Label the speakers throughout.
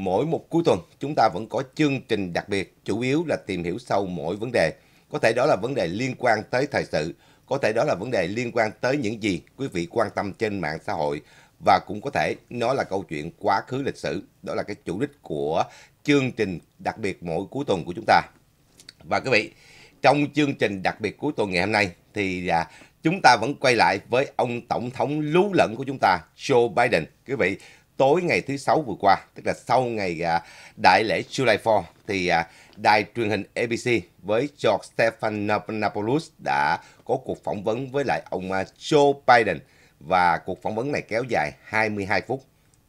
Speaker 1: Mỗi một cuối tuần, chúng ta vẫn có chương trình đặc biệt, chủ yếu là tìm hiểu sâu mỗi vấn đề. Có thể đó là vấn đề liên quan tới thời sự, có thể đó là vấn đề liên quan tới những gì quý vị quan tâm trên mạng xã hội và cũng có thể nó là câu chuyện quá khứ lịch sử. Đó là cái chủ đích của chương trình đặc biệt mỗi cuối tuần của chúng ta. Và quý vị, trong chương trình đặc biệt cuối tuần ngày hôm nay thì à, chúng ta vẫn quay lại với ông tổng thống lú lẫn của chúng ta, Joe Biden. Quý vị, tối ngày thứ sáu vừa qua, tức là sau ngày à, đại lễ July 4 thì à, đài truyền hình ABC với George Stephanopoulos đã có cuộc phỏng vấn với lại ông à, Joe Biden và cuộc phỏng vấn này kéo dài 22 phút.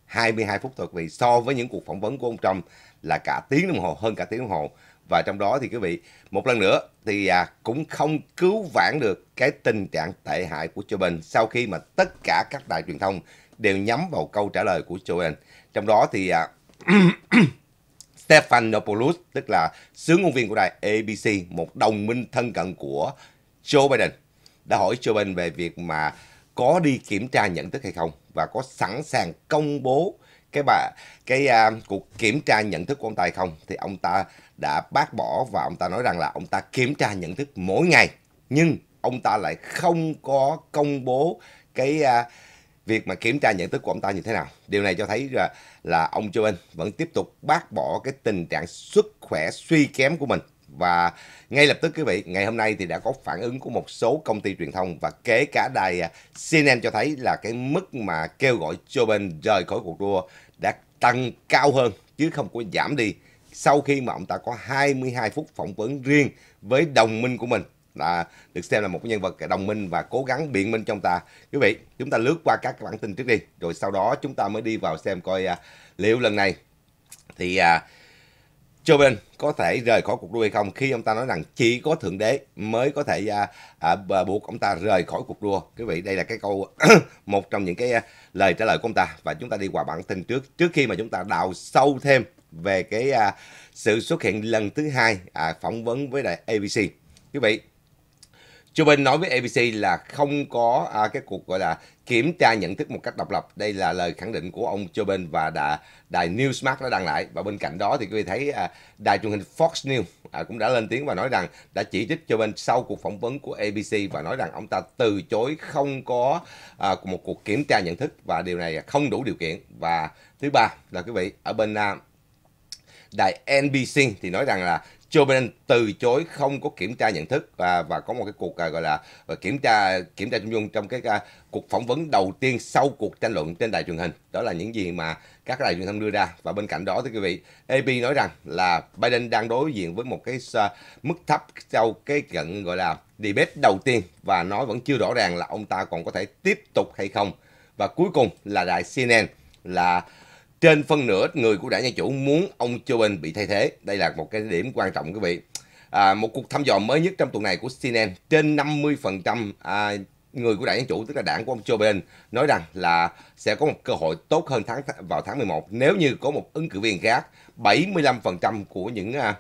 Speaker 1: 22 phút thôi quý vị, so với những cuộc phỏng vấn của ông Trump là cả tiếng đồng hồ, hơn cả tiếng đồng hồ. Và trong đó thì quý vị, một lần nữa thì cũng không cứu vãn được cái tình trạng tệ hại của Joe Biden sau khi mà tất cả các đài truyền thông đều nhắm vào câu trả lời của Joel. Trong đó thì uh, Stephanopoulos, tức là sướng ngôn viên của đài ABC, một đồng minh thân cận của Joe Biden, đã hỏi Joe Biden về việc mà có đi kiểm tra nhận thức hay không và có sẵn sàng công bố cái bà cái uh, cuộc kiểm tra nhận thức của ông ta hay không thì ông ta đã bác bỏ và ông ta nói rằng là ông ta kiểm tra nhận thức mỗi ngày nhưng ông ta lại không có công bố cái uh, việc mà kiểm tra nhận thức của ông ta như thế nào. Điều này cho thấy là, là ông Joe Biden vẫn tiếp tục bác bỏ cái tình trạng sức khỏe suy kém của mình và ngay lập tức quý vị ngày hôm nay thì đã có phản ứng của một số công ty truyền thông và kể cả đài à, CNN cho thấy là cái mức mà kêu gọi Joe Biden rời khỏi cuộc đua đã tăng cao hơn chứ không có giảm đi sau khi mà ông ta có 22 phút phỏng vấn riêng với đồng minh của mình là được xem là một nhân vật đồng minh và cố gắng biện minh trong ta. Quý vị, chúng ta lướt qua các bản tin trước đi, rồi sau đó chúng ta mới đi vào xem coi à, liệu lần này thì à, Joe Biden có thể rời khỏi cuộc đua hay không khi ông ta nói rằng chỉ có thượng đế mới có thể à, à, buộc ông ta rời khỏi cuộc đua. Quý vị, đây là cái câu một trong những cái à, lời trả lời của ông ta và chúng ta đi qua bản tin trước trước khi mà chúng ta đào sâu thêm về cái à, sự xuất hiện lần thứ hai à, phỏng vấn với đài ABC. Quý vị, Joe Biden nói với ABC là không có à, cái cuộc gọi là kiểm tra nhận thức một cách độc lập. Đây là lời khẳng định của ông Joe Biden và đã đài Newsmax đã đăng lại. Và bên cạnh đó thì quý vị thấy à, đài truyền hình Fox News à, cũng đã lên tiếng và nói rằng đã chỉ trích Joe Biden sau cuộc phỏng vấn của ABC và nói rằng ông ta từ chối không có à, một cuộc kiểm tra nhận thức và điều này không đủ điều kiện. Và thứ ba là quý vị ở bên à, đài NBC thì nói rằng là Joe Biden từ chối không có kiểm tra nhận thức và và có một cái cuộc à, gọi là ờ, kiểm tra kiểm tra trung dung trong cái à, cuộc phỏng vấn đầu tiên sau cuộc tranh luận trên đài truyền hình. Đó là những gì mà các đài truyền thông đưa ra và bên cạnh đó thưa quý vị, AP nói rằng là Biden đang đối diện với một cái à, mức thấp sau cái trận gọi là debate đầu tiên và nói vẫn chưa rõ ràng là ông ta còn có thể tiếp tục hay không. Và cuối cùng là đài CNN là trên phân nửa người của đảng Dân Chủ muốn ông Joe Biden bị thay thế. Đây là một cái điểm quan trọng quý vị. À, một cuộc thăm dò mới nhất trong tuần này của CNN trên 50% à, người của đảng Dân Chủ, tức là đảng của ông Joe Biden, nói rằng là sẽ có một cơ hội tốt hơn tháng vào tháng 11 nếu như có một ứng cử viên khác. 75% của những à,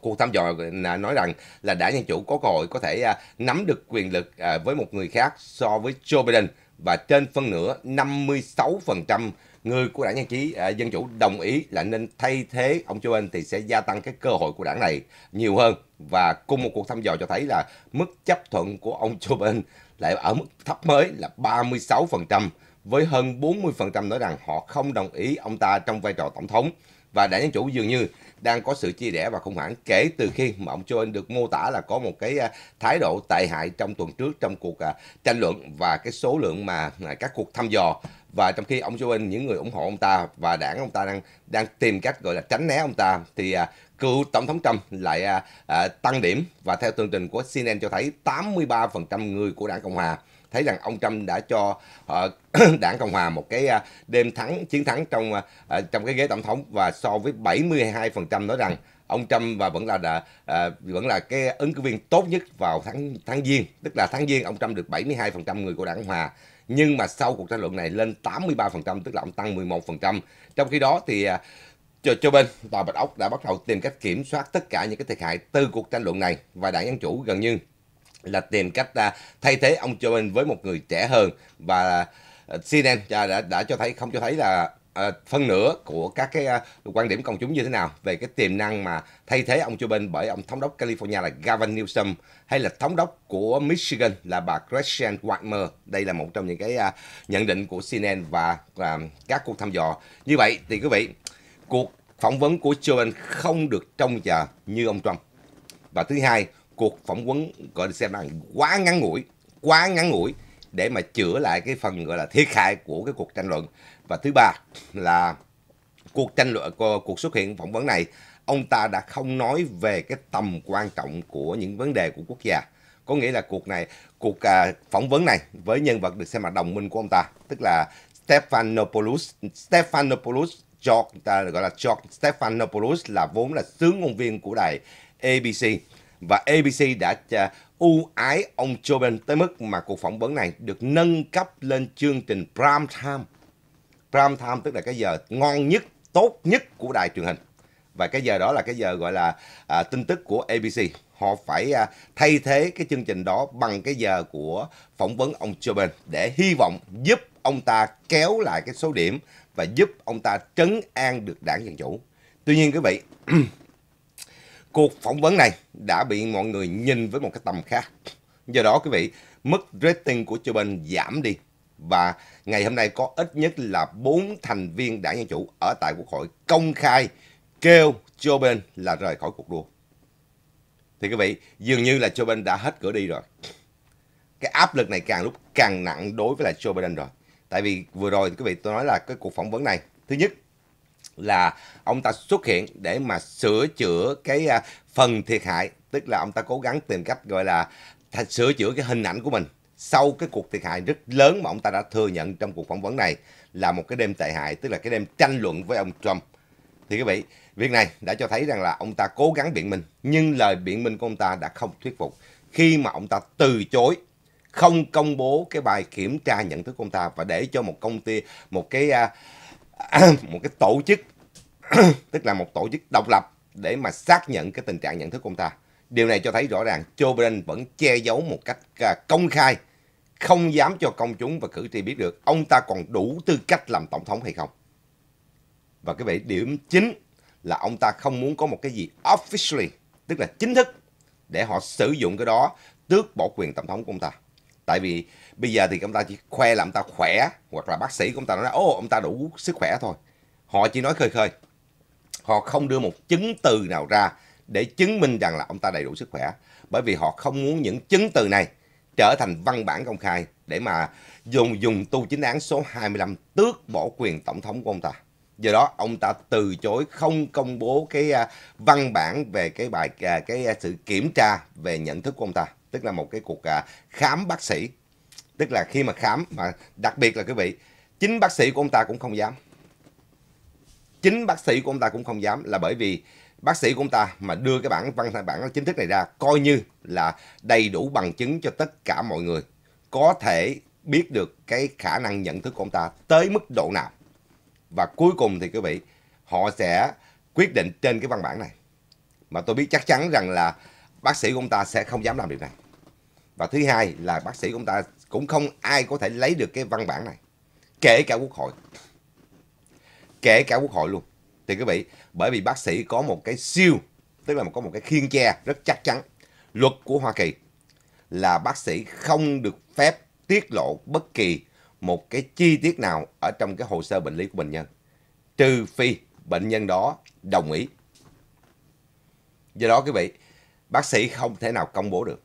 Speaker 1: cuộc thăm dò nói rằng là đảng Dân Chủ có cơ hội có thể à, nắm được quyền lực à, với một người khác so với Joe Biden và trên phân nửa 56% người của đảng Dân Chí à, Dân Chủ đồng ý là nên thay thế ông Joe Biden thì sẽ gia tăng cái cơ hội của đảng này nhiều hơn và cùng một cuộc thăm dò cho thấy là mức chấp thuận của ông Joe Biden lại ở mức thấp mới là 36% với hơn 40% nói rằng họ không đồng ý ông ta trong vai trò tổng thống và đảng Dân Chủ dường như đang có sự chia rẽ và khủng hoảng kể từ khi mà ông Joe được mô tả là có một cái à, thái độ tệ hại trong tuần trước trong cuộc à, tranh luận và cái số lượng mà à, các cuộc thăm dò và trong khi ông Joe những người ủng hộ ông ta và đảng ông ta đang đang tìm cách gọi là tránh né ông ta thì cựu tổng thống Trump lại tăng điểm và theo tường trình của CNN cho thấy 83% người của đảng Cộng hòa thấy rằng ông Trump đã cho uh, đảng Cộng hòa một cái uh, đêm thắng chiến thắng trong uh, trong cái ghế tổng thống và so với 72% nói rằng ông Trump và vẫn là đã, à, vẫn là cái ứng cử viên tốt nhất vào tháng tháng giêng, tức là tháng giêng ông Trump được 72% người của Đảng Hòa. Nhưng mà sau cuộc tranh luận này lên 83%, tức là ông tăng 11%. Trong khi đó thì à, cho, cho bên tòa Bạch Ốc đã bắt đầu tìm cách kiểm soát tất cả những cái thiệt hại từ cuộc tranh luận này và đảng Dân Chủ gần như là tìm cách à, thay thế ông Joe Biden với một người trẻ hơn và à, CNN đã, đã cho thấy không cho thấy là à, phân nửa của các cái quan điểm công chúng như thế nào về cái tiềm năng mà thay thế ông Joe Biden bởi ông thống đốc California là Gavin Newsom hay là thống đốc của Michigan là bà Gretchen Whitmer. Đây là một trong những cái nhận định của CNN và các cuộc thăm dò. Như vậy thì quý vị, cuộc phỏng vấn của Joe Biden không được trông chờ như ông Trump. Và thứ hai, cuộc phỏng vấn gọi là xem là quá ngắn ngủi quá ngắn ngủi để mà chữa lại cái phần gọi là thiệt hại của cái cuộc tranh luận và thứ ba là cuộc tranh luận cuộc xuất hiện phỏng vấn này ông ta đã không nói về cái tầm quan trọng của những vấn đề của quốc gia có nghĩa là cuộc này cuộc à, phỏng vấn này với nhân vật được xem là đồng minh của ông ta tức là Stephanopoulos Stephanopoulos George ta gọi là George Stephanopoulos là vốn là sướng ngôn viên của đài ABC và ABC đã à, ưu ái ông Joe Biden tới mức mà cuộc phỏng vấn này được nâng cấp lên chương trình prime time. Prime time tức là cái giờ ngon nhất, tốt nhất của đài truyền hình. Và cái giờ đó là cái giờ gọi là à, tin tức của ABC. Họ phải à, thay thế cái chương trình đó bằng cái giờ của phỏng vấn ông Joe Biden để hy vọng giúp ông ta kéo lại cái số điểm và giúp ông ta trấn an được đảng Dân Chủ. Tuy nhiên quý vị, cuộc phỏng vấn này đã bị mọi người nhìn với một cái tầm khác. Do đó quý vị, mức rating của Joe Biden giảm đi và ngày hôm nay có ít nhất là 4 thành viên đảng Dân Chủ ở tại Quốc hội công khai kêu Joe Biden là rời khỏi cuộc đua. Thì quý vị, dường như là Joe Biden đã hết cửa đi rồi. Cái áp lực này càng lúc càng nặng đối với là Joe Biden rồi. Tại vì vừa rồi thì quý vị tôi nói là cái cuộc phỏng vấn này, thứ nhất là ông ta xuất hiện để mà sửa chữa cái à, phần thiệt hại tức là ông ta cố gắng tìm cách gọi là sửa chữa cái hình ảnh của mình sau cái cuộc thiệt hại rất lớn mà ông ta đã thừa nhận trong cuộc phỏng vấn này là một cái đêm tệ hại tức là cái đêm tranh luận với ông Trump thì quý vị việc này đã cho thấy rằng là ông ta cố gắng biện minh nhưng lời biện minh của ông ta đã không thuyết phục khi mà ông ta từ chối không công bố cái bài kiểm tra nhận thức của ông ta và để cho một công ty một cái uh, một cái tổ chức tức là một tổ chức độc lập để mà xác nhận cái tình trạng nhận thức của ông ta. Điều này cho thấy rõ ràng Joe Biden vẫn che giấu một cách à, công khai, không dám cho công chúng và cử tri biết được ông ta còn đủ tư cách làm tổng thống hay không. Và cái vậy điểm chính là ông ta không muốn có một cái gì officially, tức là chính thức để họ sử dụng cái đó tước bỏ quyền tổng thống của ông ta tại vì bây giờ thì ông ta chỉ khoe là ông ta khỏe hoặc là bác sĩ của ông ta nói ô ông ta đủ sức khỏe thôi họ chỉ nói khơi khơi họ không đưa một chứng từ nào ra để chứng minh rằng là ông ta đầy đủ sức khỏe bởi vì họ không muốn những chứng từ này trở thành văn bản công khai để mà dùng dùng tu chính án số 25 tước bỏ quyền tổng thống của ông ta. Do đó ông ta từ chối không công bố cái à, văn bản về cái bài à, cái à, sự kiểm tra về nhận thức của ông ta tức là một cái cuộc à, khám bác sĩ tức là khi mà khám mà đặc biệt là quý vị chính bác sĩ của ông ta cũng không dám chính bác sĩ của ông ta cũng không dám là bởi vì bác sĩ của ông ta mà đưa cái bản văn bản chính thức này ra coi như là đầy đủ bằng chứng cho tất cả mọi người có thể biết được cái khả năng nhận thức của ông ta tới mức độ nào và cuối cùng thì quý vị họ sẽ quyết định trên cái văn bản này mà tôi biết chắc chắn rằng là bác sĩ của ông ta sẽ không dám làm điều này và thứ hai là bác sĩ của ông ta cũng không ai có thể lấy được cái văn bản này kể cả quốc hội kể cả quốc hội luôn thì quý vị bởi vì bác sĩ có một cái siêu tức là có một cái khiên che rất chắc chắn luật của Hoa Kỳ là bác sĩ không được phép tiết lộ bất kỳ một cái chi tiết nào ở trong cái hồ sơ bệnh lý của bệnh nhân trừ phi bệnh nhân đó đồng ý do đó quý vị bác sĩ không thể nào công bố được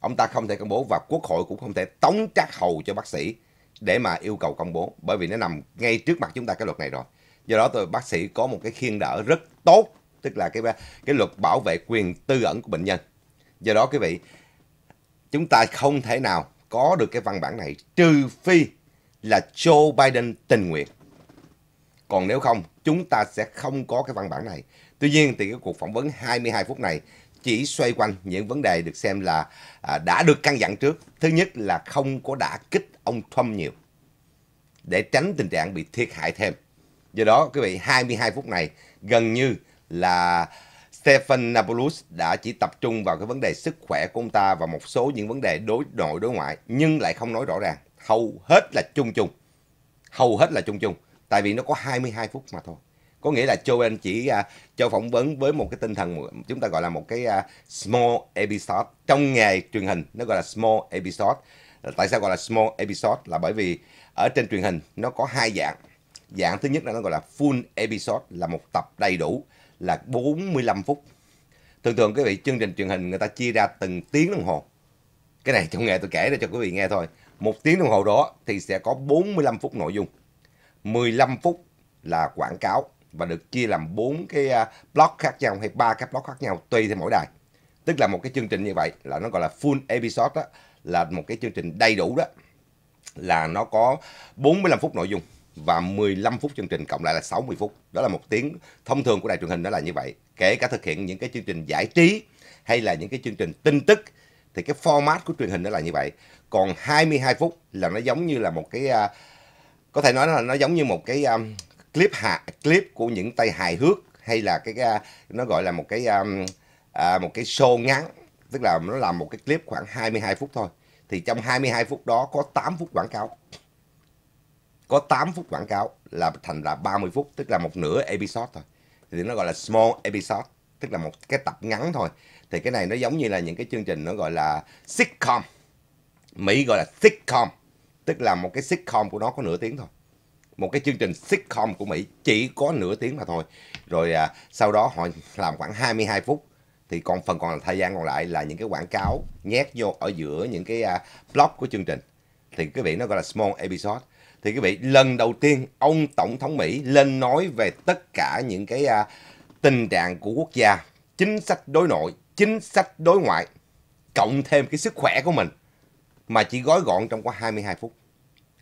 Speaker 1: ông ta không thể công bố và quốc hội cũng không thể tống trác hầu cho bác sĩ để mà yêu cầu công bố bởi vì nó nằm ngay trước mặt chúng ta cái luật này rồi do đó tôi bác sĩ có một cái khiên đỡ rất tốt tức là cái cái luật bảo vệ quyền tư ẩn của bệnh nhân do đó quý vị chúng ta không thể nào có được cái văn bản này trừ phi là Joe Biden tình nguyện còn nếu không chúng ta sẽ không có cái văn bản này tuy nhiên thì cái cuộc phỏng vấn 22 phút này chỉ xoay quanh những vấn đề được xem là à, đã được căn dặn trước. Thứ nhất là không có đả kích ông Trump nhiều để tránh tình trạng bị thiệt hại thêm. Do đó, quý vị, 22 phút này gần như là Stephen Napolus đã chỉ tập trung vào cái vấn đề sức khỏe của ông ta và một số những vấn đề đối nội đối ngoại nhưng lại không nói rõ ràng. Hầu hết là chung chung. Hầu hết là chung chung. Tại vì nó có 22 phút mà thôi có nghĩa là Châu Anh chỉ uh, à, cho phỏng vấn với một cái tinh thần chúng ta gọi là một cái uh, small episode trong nghề truyền hình nó gọi là small episode tại sao gọi là small episode là bởi vì ở trên truyền hình nó có hai dạng dạng thứ nhất là nó gọi là full episode là một tập đầy đủ là 45 phút thường thường quý vị chương trình truyền hình người ta chia ra từng tiếng đồng hồ cái này trong nghề tôi kể ra cho quý vị nghe thôi một tiếng đồng hồ đó thì sẽ có 45 phút nội dung 15 phút là quảng cáo và được chia làm bốn cái à, block khác nhau hay ba cái block khác nhau tùy theo mỗi đài tức là một cái chương trình như vậy là nó gọi là full episode đó là một cái chương trình đầy đủ đó là nó có 45 phút nội dung và 15 phút chương trình cộng lại là 60 phút. Đó là một tiếng thông thường của đài truyền hình đó là như vậy. Kể cả thực hiện những cái chương trình giải trí hay là những cái chương trình tin tức thì cái format của truyền hình đó là như vậy. Còn 22 phút là nó giống như là một cái à, có thể nói là nó giống như một cái à, clip hạ clip của những tay hài hước hay là cái, nó gọi là một cái um, à, một cái show ngắn tức là nó làm một cái clip khoảng 22 phút thôi thì trong 22 phút đó có 8 phút quảng cáo có 8 phút quảng cáo là thành là 30 phút tức là một nửa episode thôi thì nó gọi là small episode tức là một cái tập ngắn thôi thì cái này nó giống như là những cái chương trình nó gọi là sitcom Mỹ gọi là sitcom tức là một cái sitcom của nó có nửa tiếng thôi một cái chương trình sitcom của Mỹ chỉ có nửa tiếng mà thôi. Rồi à, sau đó họ làm khoảng 22 phút thì còn phần còn là thời gian còn lại là những cái quảng cáo nhét vô ở giữa những cái à, blog của chương trình. Thì quý vị nó gọi là small episode. Thì quý vị lần đầu tiên ông tổng thống Mỹ lên nói về tất cả những cái à, tình trạng của quốc gia, chính sách đối nội, chính sách đối ngoại cộng thêm cái sức khỏe của mình mà chỉ gói gọn trong có 22 phút.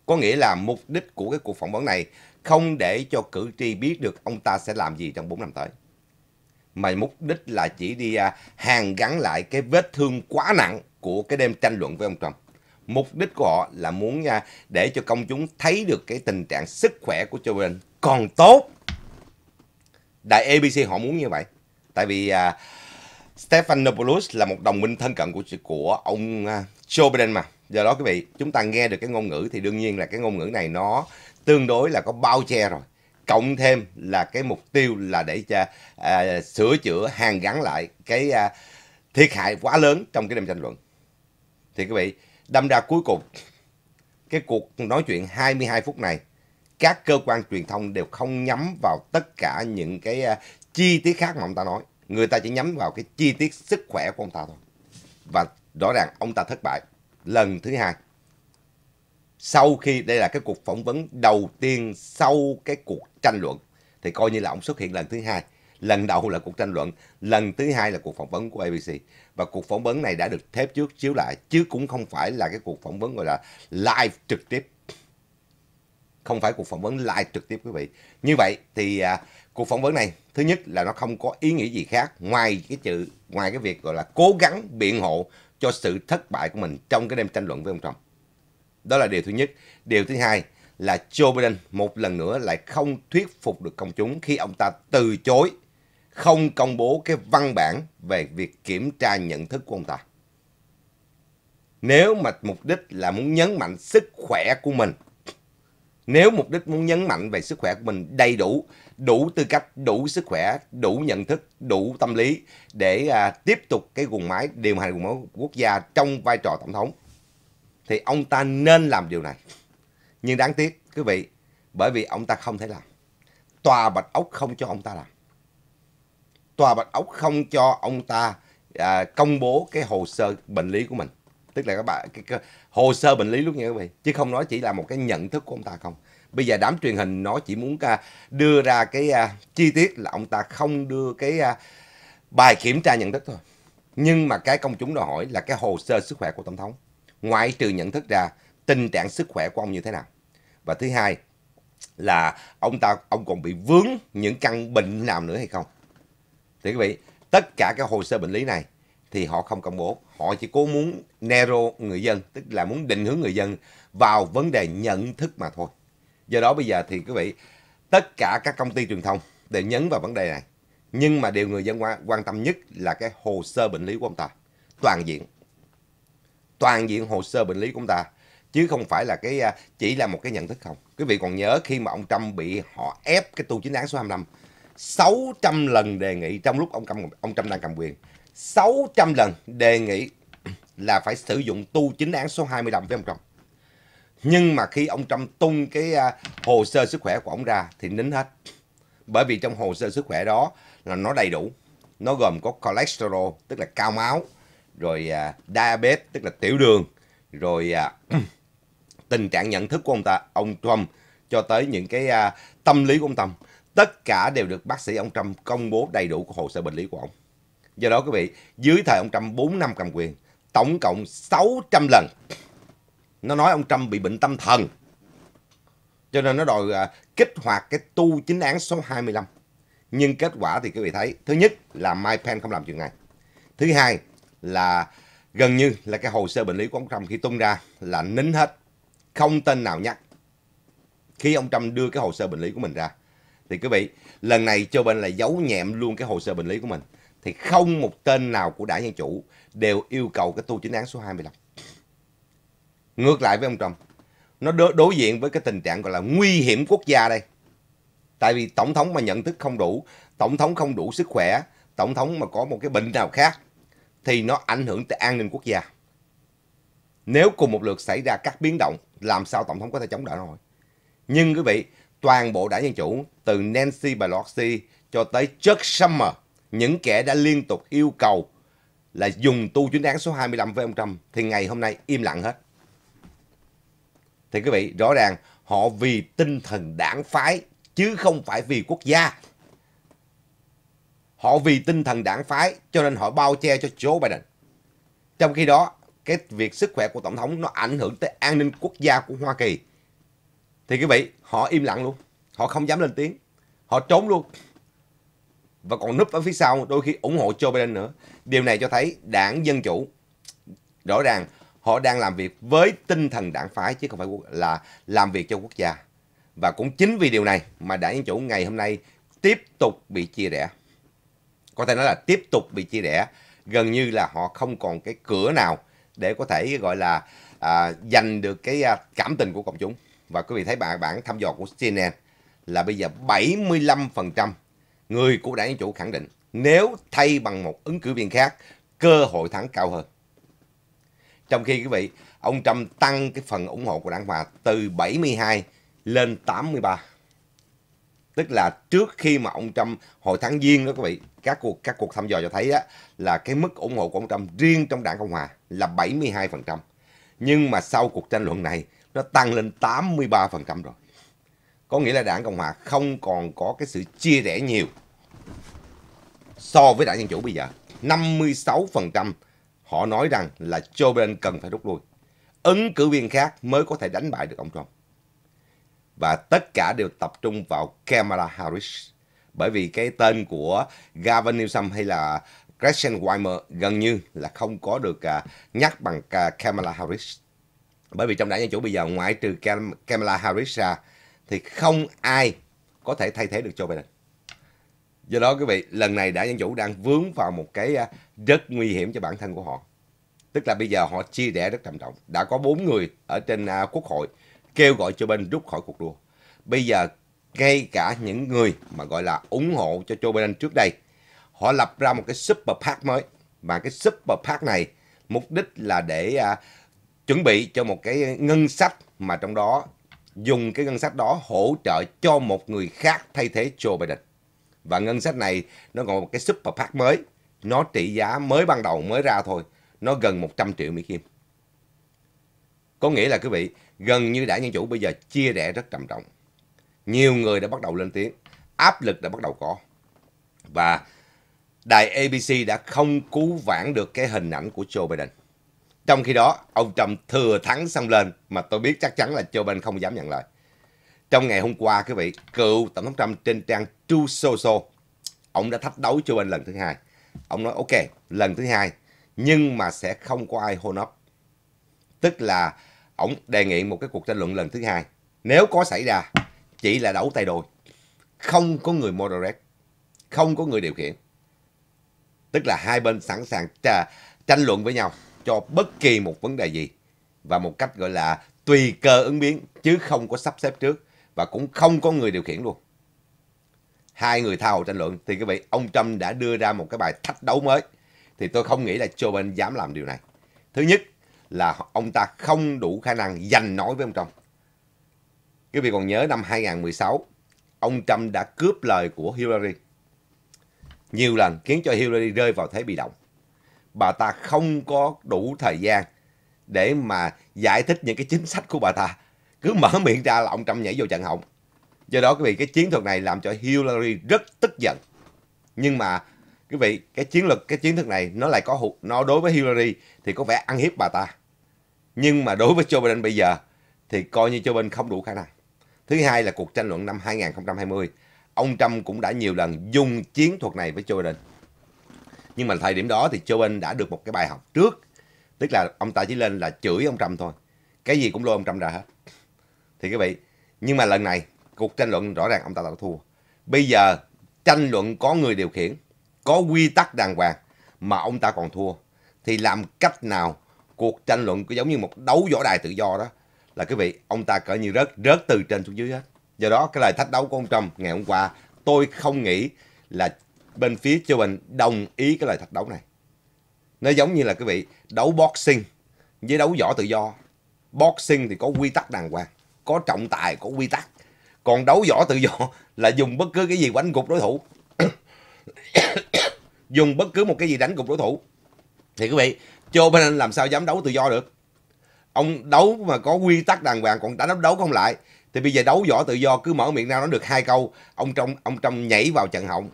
Speaker 1: Có nghĩa là mục đích của cái cuộc phỏng vấn này không để cho cử tri biết được ông ta sẽ làm gì trong 4 năm tới. Mà mục đích là chỉ đi à, hàng gắn lại cái vết thương quá nặng của cái đêm tranh luận với ông Trump. Mục đích của họ là muốn à, để cho công chúng thấy được cái tình trạng sức khỏe của Joe Biden còn tốt. Đại ABC họ muốn như vậy. Tại vì uh, Stephanopoulos là một đồng minh thân cận của của ông Joe Biden mà do đó quý vị chúng ta nghe được cái ngôn ngữ thì đương nhiên là cái ngôn ngữ này nó tương đối là có bao che rồi cộng thêm là cái mục tiêu là để cho à, sửa chữa hàn gắn lại cái à, thiệt hại quá lớn trong cái đêm tranh luận thì quý vị đâm ra cuối cùng cái cuộc nói chuyện 22 phút này các cơ quan truyền thông đều không nhắm vào tất cả những cái uh, chi tiết khác mà ông ta nói người ta chỉ nhắm vào cái chi tiết sức khỏe của ông ta thôi và rõ ràng ông ta thất bại lần thứ hai. Sau khi đây là cái cuộc phỏng vấn đầu tiên sau cái cuộc tranh luận thì coi như là ông xuất hiện lần thứ hai. Lần đầu là cuộc tranh luận, lần thứ hai là cuộc phỏng vấn của ABC. Và cuộc phỏng vấn này đã được thép trước chiếu lại, chứ cũng không phải là cái cuộc phỏng vấn gọi là live trực tiếp. Không phải cuộc phỏng vấn live trực tiếp quý vị. Như vậy thì à, cuộc phỏng vấn này, thứ nhất là nó không có ý nghĩa gì khác ngoài cái chữ, ngoài cái việc gọi là cố gắng biện hộ cho sự thất bại của mình trong cái đêm tranh luận với ông Trump. Đó là điều thứ nhất. Điều thứ hai là Joe Biden một lần nữa lại không thuyết phục được công chúng khi ông ta từ chối không công bố cái văn bản về việc kiểm tra nhận thức của ông ta. Nếu mà mục đích là muốn nhấn mạnh sức khỏe của mình nếu mục đích muốn nhấn mạnh về sức khỏe của mình đầy đủ, đủ tư cách, đủ sức khỏe, đủ nhận thức, đủ tâm lý để à, tiếp tục cái guồng máy điều hành guồng máy quốc gia trong vai trò tổng thống thì ông ta nên làm điều này. Nhưng đáng tiếc quý vị, bởi vì ông ta không thể làm. Tòa Bạch Ốc không cho ông ta làm. Tòa Bạch Ốc không cho ông ta à, công bố cái hồ sơ bệnh lý của mình tức là các bạn cái, cái, hồ sơ bệnh lý luôn nha các vị chứ không nói chỉ là một cái nhận thức của ông ta không bây giờ đám truyền hình nó chỉ muốn à, đưa ra cái uh, chi tiết là ông ta không đưa cái uh, bài kiểm tra nhận thức thôi nhưng mà cái công chúng đòi hỏi là cái hồ sơ sức khỏe của tổng thống ngoại trừ nhận thức ra tình trạng sức khỏe của ông như thế nào và thứ hai là ông ta ông còn bị vướng những căn bệnh nào nữa hay không thì quý vị tất cả các hồ sơ bệnh lý này thì họ không công bố họ chỉ cố muốn narrow người dân, tức là muốn định hướng người dân vào vấn đề nhận thức mà thôi. Do đó bây giờ thì quý vị, tất cả các công ty truyền thông đều nhấn vào vấn đề này. Nhưng mà điều người dân quan, tâm nhất là cái hồ sơ bệnh lý của ông ta, toàn diện. Toàn diện hồ sơ bệnh lý của ông ta, chứ không phải là cái à, chỉ là một cái nhận thức không. Quý vị còn nhớ khi mà ông Trump bị họ ép cái tu chính án số 25, 600 lần đề nghị trong lúc ông cầm ông Trump đang cầm quyền 600 lần đề nghị là phải sử dụng tu chính án số 25 với ông Trump. Nhưng mà khi ông Trump tung cái à, hồ sơ sức khỏe của ông ra thì nín hết. Bởi vì trong hồ sơ sức khỏe đó là nó đầy đủ. Nó gồm có cholesterol, tức là cao máu, rồi à, diabetes, tức là tiểu đường, rồi à, tình trạng nhận thức của ông ta, ông Trump cho tới những cái tâm lý của ông Tâm. Tất cả đều được bác sĩ ông Trump công bố đầy đủ hồ sơ bệnh lý của ông. Do đó quý vị, dưới thời ông Trump 4 năm cầm quyền, tổng cộng 600 lần. Nó nói ông Trump bị bệnh tâm thần. Cho nên nó đòi à, kích hoạt cái tu chính án số 25. Nhưng kết quả thì quý vị thấy, thứ nhất là Mike Pence không làm chuyện này. Thứ hai là gần như là cái hồ sơ bệnh lý của ông Trump khi tung ra là nín hết, không tên nào nhắc. Khi ông Trump đưa cái hồ sơ bệnh lý của mình ra, thì quý vị, lần này Joe Biden là giấu nhẹm luôn cái hồ sơ bệnh lý của mình thì không một tên nào của đảng Dân Chủ đều yêu cầu cái tu chính án số 25. Ngược lại với ông Trump, nó đối, đối diện với cái tình trạng gọi là nguy hiểm quốc gia đây. Tại vì tổng thống mà nhận thức không đủ, tổng thống không đủ sức khỏe, tổng thống mà có một cái bệnh nào khác thì nó ảnh hưởng tới an ninh quốc gia. Nếu cùng một lượt xảy ra các biến động, làm sao tổng thống có thể chống đỡ nổi? Nhưng quý vị, toàn bộ đảng Dân Chủ từ Nancy Pelosi cho tới Chuck Schumer những kẻ đã liên tục yêu cầu là dùng tu chính án số 25 với ông Trump thì ngày hôm nay im lặng hết. Thì quý vị, rõ ràng họ vì tinh thần đảng phái chứ không phải vì quốc gia. Họ vì tinh thần đảng phái cho nên họ bao che cho Joe Biden. Trong khi đó, cái việc sức khỏe của Tổng thống nó ảnh hưởng tới an ninh quốc gia của Hoa Kỳ. Thì quý vị, họ im lặng luôn. Họ không dám lên tiếng. Họ trốn luôn và còn núp ở phía sau đôi khi ủng hộ Joe Biden nữa. Điều này cho thấy đảng Dân Chủ rõ ràng họ đang làm việc với tinh thần đảng phái chứ không phải là làm việc cho quốc gia. Và cũng chính vì điều này mà đảng Dân Chủ ngày hôm nay tiếp tục bị chia rẽ. Có thể nói là tiếp tục bị chia rẽ, gần như là họ không còn cái cửa nào để có thể gọi là à, giành được cái à, cảm tình của công chúng. Và quý vị thấy bạn bản thăm dò của CNN là bây giờ 75% người của đảng Dân Chủ khẳng định nếu thay bằng một ứng cử viên khác, cơ hội thắng cao hơn. Trong khi quý vị, ông Trump tăng cái phần ủng hộ của đảng Hòa từ 72 lên 83. Tức là trước khi mà ông Trump hồi tháng giêng đó quý vị, các cuộc các cuộc thăm dò cho thấy á, là cái mức ủng hộ của ông Trump riêng trong đảng Cộng Hòa là 72%. Nhưng mà sau cuộc tranh luận này, nó tăng lên 83% rồi có nghĩa là đảng cộng hòa không còn có cái sự chia rẽ nhiều so với đảng dân chủ bây giờ 56% họ nói rằng là Joe Biden cần phải rút lui ứng cử viên khác mới có thể đánh bại được ông Trump và tất cả đều tập trung vào Kamala Harris bởi vì cái tên của Gavin Newsom hay là Gretchen Weimer gần như là không có được à, nhắc bằng à, Kamala Harris bởi vì trong đảng dân chủ bây giờ ngoại trừ Kamala Harris ra thì không ai có thể thay thế được Joe Biden. Do đó quý vị, lần này đảng dân chủ đang vướng vào một cái à, rất nguy hiểm cho bản thân của họ. Tức là bây giờ họ chia rẽ rất trầm trọng. Đã có bốn người ở trên à, quốc hội kêu gọi Joe Biden rút khỏi cuộc đua. Bây giờ ngay cả những người mà gọi là ủng hộ cho Joe Biden trước đây, họ lập ra một cái super PAC mới. và cái super PAC này mục đích là để à, chuẩn bị cho một cái ngân sách mà trong đó dùng cái ngân sách đó hỗ trợ cho một người khác thay thế Joe Biden. Và ngân sách này nó còn một cái super pack mới, nó trị giá mới ban đầu mới ra thôi, nó gần 100 triệu Mỹ Kim. Có nghĩa là quý vị, gần như đảng nhân Chủ bây giờ chia rẽ rất trầm trọng. Nhiều người đã bắt đầu lên tiếng, áp lực đã bắt đầu có. Và đài ABC đã không cứu vãn được cái hình ảnh của Joe Biden. Trong khi đó, ông Trump thừa thắng xông lên mà tôi biết chắc chắn là Joe Biden không dám nhận lời. Trong ngày hôm qua, quý vị, cựu Tổng thống Trump trên trang True Social, ông đã thách đấu Joe Biden lần thứ hai. Ông nói, ok, lần thứ hai, nhưng mà sẽ không có ai hôn up. Tức là ông đề nghị một cái cuộc tranh luận lần thứ hai. Nếu có xảy ra, chỉ là đấu tay đôi. Không có người moderate, không có người điều khiển. Tức là hai bên sẵn sàng trà, tranh luận với nhau cho bất kỳ một vấn đề gì và một cách gọi là tùy cơ ứng biến chứ không có sắp xếp trước và cũng không có người điều khiển luôn. Hai người thao tranh luận thì quý vị, ông Trump đã đưa ra một cái bài thách đấu mới thì tôi không nghĩ là Joe Biden dám làm điều này. Thứ nhất là ông ta không đủ khả năng giành nói với ông Trump. Quý vị còn nhớ năm 2016, ông Trump đã cướp lời của Hillary nhiều lần khiến cho Hillary rơi vào thế bị động bà ta không có đủ thời gian để mà giải thích những cái chính sách của bà ta. Cứ mở miệng ra là ông Trump nhảy vô trận họng. Do đó quý vị cái chiến thuật này làm cho Hillary rất tức giận. Nhưng mà quý vị cái chiến lược cái chiến thuật này nó lại có hụt nó đối với Hillary thì có vẻ ăn hiếp bà ta. Nhưng mà đối với Joe Biden bây giờ thì coi như Joe Biden không đủ khả năng. Thứ hai là cuộc tranh luận năm 2020. Ông Trump cũng đã nhiều lần dùng chiến thuật này với Joe Biden nhưng mà thời điểm đó thì Joe Biden đã được một cái bài học trước tức là ông ta chỉ lên là chửi ông Trump thôi cái gì cũng lôi ông Trump ra hết thì quý vị nhưng mà lần này cuộc tranh luận rõ ràng ông ta đã thua bây giờ tranh luận có người điều khiển có quy tắc đàng hoàng mà ông ta còn thua thì làm cách nào cuộc tranh luận cứ giống như một đấu võ đài tự do đó là quý vị ông ta cỡ như rớt rớt từ trên xuống dưới hết do đó cái lời thách đấu của ông Trump ngày hôm qua tôi không nghĩ là bên phía Joe Bình đồng ý cái lời thách đấu này. Nó giống như là quý vị đấu boxing với đấu võ tự do. Boxing thì có quy tắc đàng hoàng, có trọng tài, có quy tắc. Còn đấu võ tự do là dùng bất cứ cái gì đánh gục đối thủ. dùng bất cứ một cái gì đánh gục đối thủ. Thì quý vị, Joe Biden làm sao dám đấu tự do được? Ông đấu mà có quy tắc đàng hoàng còn đánh đấu không lại thì bây giờ đấu võ tự do cứ mở miệng ra nó được hai câu ông trong ông trong nhảy vào trận họng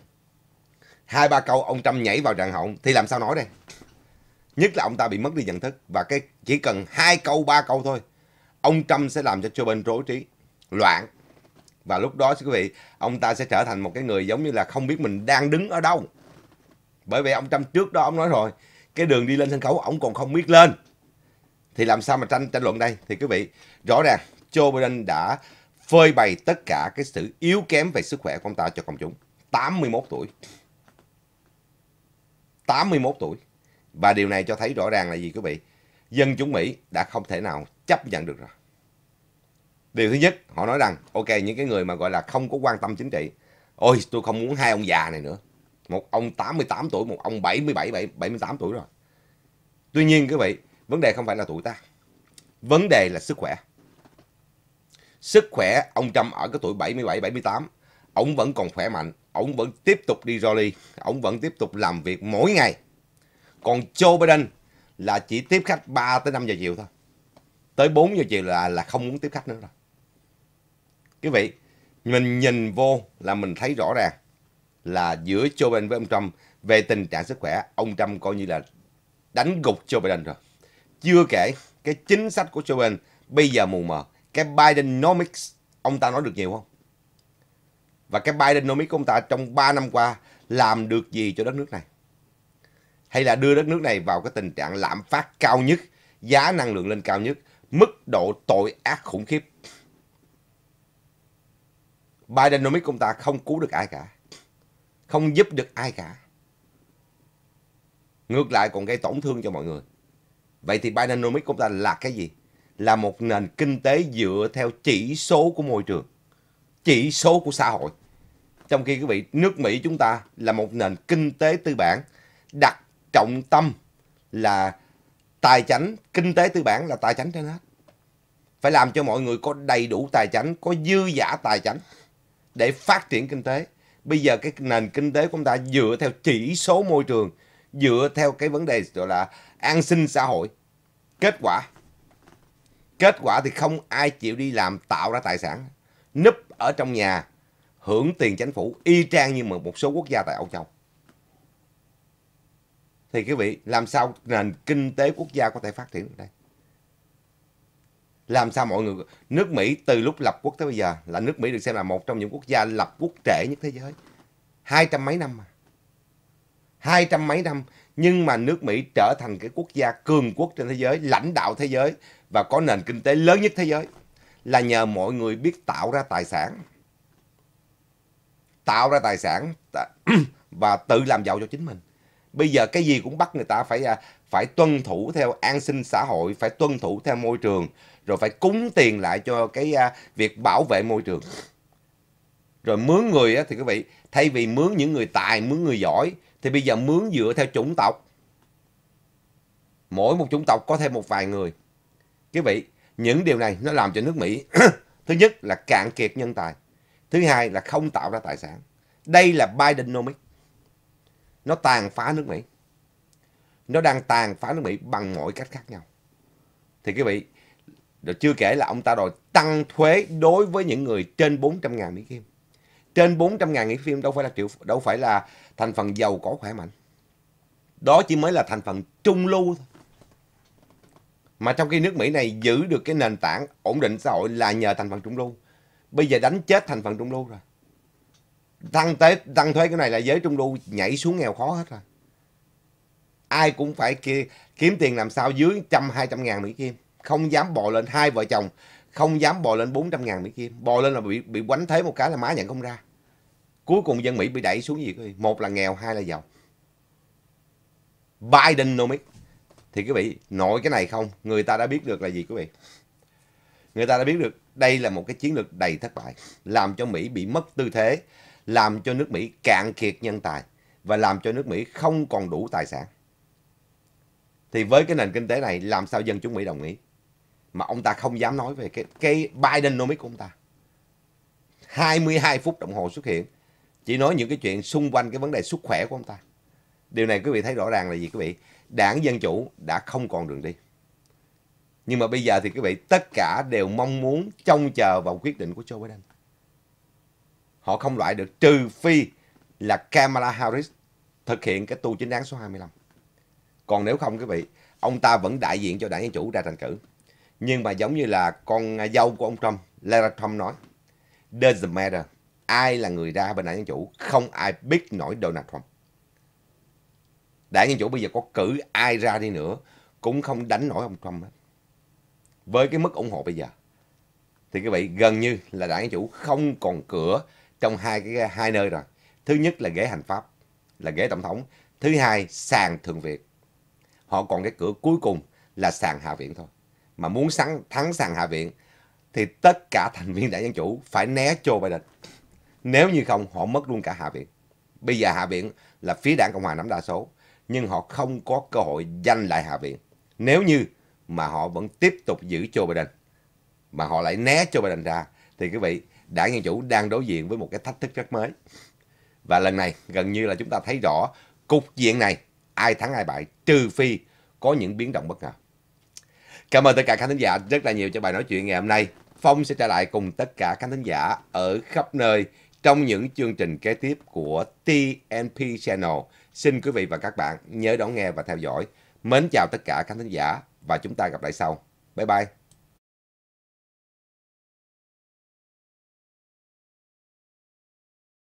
Speaker 1: hai ba câu ông Trump nhảy vào trận họng thì làm sao nói đây nhất là ông ta bị mất đi nhận thức và cái chỉ cần hai câu ba câu thôi ông Trump sẽ làm cho Joe Biden rối trí loạn và lúc đó quý vị ông ta sẽ trở thành một cái người giống như là không biết mình đang đứng ở đâu bởi vì ông Trump trước đó ông nói rồi cái đường đi lên sân khấu ông còn không biết lên thì làm sao mà tranh tranh luận đây thì quý vị rõ ràng Joe Biden đã phơi bày tất cả cái sự yếu kém về sức khỏe của ông ta cho công chúng 81 tuổi 81 tuổi. Và điều này cho thấy rõ ràng là gì quý vị? Dân chúng Mỹ đã không thể nào chấp nhận được rồi. Điều thứ nhất, họ nói rằng, ok, những cái người mà gọi là không có quan tâm chính trị, ôi, tôi không muốn hai ông già này nữa. Một ông 88 tuổi, một ông 77, 78 tuổi rồi. Tuy nhiên quý vị, vấn đề không phải là tuổi ta Vấn đề là sức khỏe. Sức khỏe ông Trump ở cái tuổi 77, 78, ông vẫn còn khỏe mạnh, ổng vẫn tiếp tục đi rally, ổng vẫn tiếp tục làm việc mỗi ngày. Còn Joe Biden là chỉ tiếp khách 3 tới 5 giờ chiều thôi. Tới 4 giờ chiều là là không muốn tiếp khách nữa rồi. Quý vị, mình nhìn vô là mình thấy rõ ràng là giữa Joe Biden với ông Trump về tình trạng sức khỏe, ông Trump coi như là đánh gục Joe Biden rồi. Chưa kể cái chính sách của Joe Biden bây giờ mù mờ, cái Bidenomics ông ta nói được nhiều không? và cái Bidenomics của ông ta trong 3 năm qua làm được gì cho đất nước này? Hay là đưa đất nước này vào cái tình trạng lạm phát cao nhất, giá năng lượng lên cao nhất, mức độ tội ác khủng khiếp. Bidenomics của ông ta không cứu được ai cả, không giúp được ai cả. Ngược lại còn gây tổn thương cho mọi người. Vậy thì Bidenomics của ông ta là cái gì? Là một nền kinh tế dựa theo chỉ số của môi trường, chỉ số của xã hội trong khi quý vị, nước Mỹ chúng ta là một nền kinh tế tư bản đặt trọng tâm là tài chính kinh tế tư bản là tài chính trên hết. Phải làm cho mọi người có đầy đủ tài chính có dư giả tài chính để phát triển kinh tế. Bây giờ cái nền kinh tế của chúng ta dựa theo chỉ số môi trường, dựa theo cái vấn đề gọi là an sinh xã hội. Kết quả Kết quả thì không ai chịu đi làm tạo ra tài sản. Núp ở trong nhà hưởng tiền chính phủ y chang như một số quốc gia tại Âu Châu. Thì quý vị, làm sao nền kinh tế quốc gia có thể phát triển được đây? Làm sao mọi người, nước Mỹ từ lúc lập quốc tới bây giờ là nước Mỹ được xem là một trong những quốc gia lập quốc trễ nhất thế giới. Hai trăm mấy năm mà. Hai trăm mấy năm, nhưng mà nước Mỹ trở thành cái quốc gia cường quốc trên thế giới, lãnh đạo thế giới và có nền kinh tế lớn nhất thế giới là nhờ mọi người biết tạo ra tài sản tạo ra tài sản và tự làm giàu cho chính mình bây giờ cái gì cũng bắt người ta phải à, phải tuân thủ theo an sinh xã hội phải tuân thủ theo môi trường rồi phải cúng tiền lại cho cái à, việc bảo vệ môi trường rồi mướn người thì quý vị thay vì mướn những người tài mướn người giỏi thì bây giờ mướn dựa theo chủng tộc mỗi một chủng tộc có thêm một vài người quý vị những điều này nó làm cho nước mỹ thứ nhất là cạn kiệt nhân tài Thứ hai là không tạo ra tài sản. Đây là Bidenomics. Nó tàn phá nước Mỹ. Nó đang tàn phá nước Mỹ bằng mọi cách khác nhau. Thì quý vị, rồi chưa kể là ông ta đòi tăng thuế đối với những người trên 400 ngàn Mỹ Kim. Trên 400 ngàn Mỹ Kim đâu phải là triệu đâu phải là thành phần giàu có khỏe mạnh. Đó chỉ mới là thành phần trung lưu thôi. Mà trong khi nước Mỹ này giữ được cái nền tảng ổn định xã hội là nhờ thành phần trung lưu. Bây giờ đánh chết thành phần trung lưu rồi. Tăng tế tăng thuế cái này là giới trung lưu nhảy xuống nghèo khó hết rồi. Ai cũng phải kia, kiếm tiền làm sao dưới trăm hai trăm ngàn Mỹ Kim. Không dám bò lên hai vợ chồng. Không dám bò lên 400 ngàn Mỹ Kim. Bò lên là bị bị quánh thế một cái là má nhận không ra. Cuối cùng dân Mỹ bị đẩy xuống gì? cơ Một là nghèo, hai là giàu. Bidenomics. Thì quý vị, nội cái này không? Người ta đã biết được là gì quý vị? Người ta đã biết được đây là một cái chiến lược đầy thất bại, làm cho Mỹ bị mất tư thế, làm cho nước Mỹ cạn kiệt nhân tài và làm cho nước Mỹ không còn đủ tài sản. Thì với cái nền kinh tế này làm sao dân chúng Mỹ đồng ý? Mà ông ta không dám nói về cái, cái Bidenomics của ông ta. 22 phút đồng hồ xuất hiện, chỉ nói những cái chuyện xung quanh cái vấn đề sức khỏe của ông ta. Điều này quý vị thấy rõ ràng là gì quý vị? Đảng Dân Chủ đã không còn đường đi nhưng mà bây giờ thì quý vị tất cả đều mong muốn trông chờ vào quyết định của Joe Biden. Họ không loại được trừ phi là Kamala Harris thực hiện cái tu chính đáng số 25. Còn nếu không quý vị, ông ta vẫn đại diện cho đảng Dân Chủ ra tranh cử. Nhưng mà giống như là con dâu của ông Trump, Lara Trump nói, Doesn't matter, ai là người ra bên đảng Dân Chủ, không ai biết nổi Donald Trump. Đảng Dân Chủ bây giờ có cử ai ra đi nữa, cũng không đánh nổi ông Trump hết với cái mức ủng hộ bây giờ thì các vị gần như là đảng chủ không còn cửa trong hai cái hai nơi rồi thứ nhất là ghế hành pháp là ghế tổng thống thứ hai sàn thượng viện họ còn cái cửa cuối cùng là sàn hạ viện thôi mà muốn thắng thắng sàn hạ viện thì tất cả thành viên đảng dân chủ phải né Joe Biden nếu như không họ mất luôn cả hạ viện bây giờ hạ viện là phía đảng cộng hòa nắm đa số nhưng họ không có cơ hội giành lại hạ viện nếu như mà họ vẫn tiếp tục giữ Joe Biden mà họ lại né Joe Biden ra thì quý vị đảng dân chủ đang đối diện với một cái thách thức rất mới và lần này gần như là chúng ta thấy rõ cục diện này ai thắng ai bại trừ phi có những biến động bất ngờ cảm ơn tất cả khán thính giả rất là nhiều cho bài nói chuyện ngày hôm nay phong sẽ trở lại cùng tất cả khán thính giả ở khắp nơi trong những chương trình kế tiếp của TNP Channel. Xin quý vị và các bạn nhớ đón nghe và theo dõi. Mến chào tất cả khán thính giả và chúng ta gặp lại sau. Bye bye.